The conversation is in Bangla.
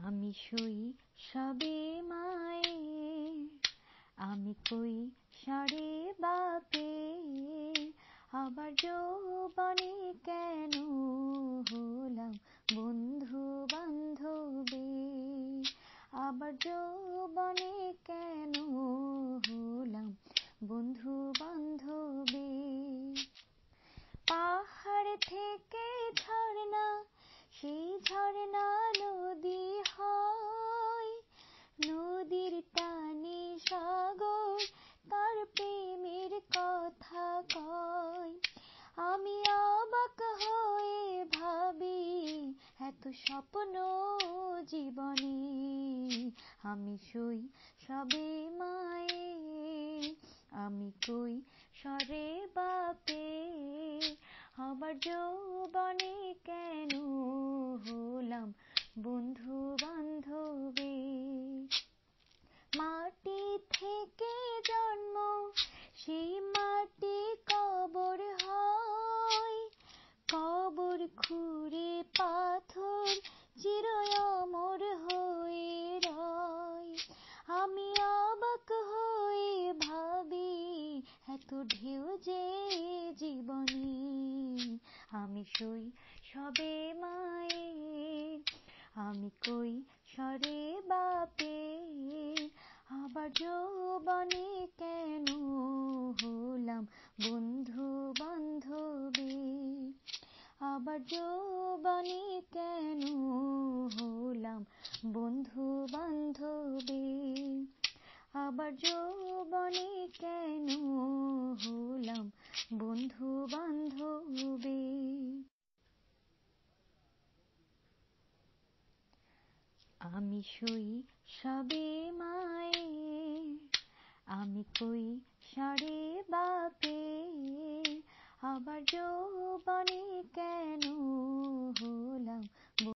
আমি সই সবে মায়ে আমি কই সারে বাপে আবার যৌবনে কেন হলাম বন্ধু বান্ধবে আবার যৌবনে কেন হলাম বন্ধু বান্ধবে পাহাড় থেকে ঝর্ণা সেই ঝর্ণা নদী এত স্বপ্ন জীবনে আমি সই সবে মায়ে আমি কই সরে বাপে আমার যৌবনে কেন হলাম বন্ধু বান্ধব ঢেউ যে জীবনে আমি সই সবে মায়ের আমি কই সরে বাপে আবার যৌবনে কেন হলাম বন্ধু বান্ধবে আবার যৌবনে কেন হলাম বন্ধু বান্ধবী আবার যৌবনে কেন বন্ধু বান্ধবে আমি সই সবে মায়ে আমি কই সারে বাপে আবার যৌবনে কেন হলাম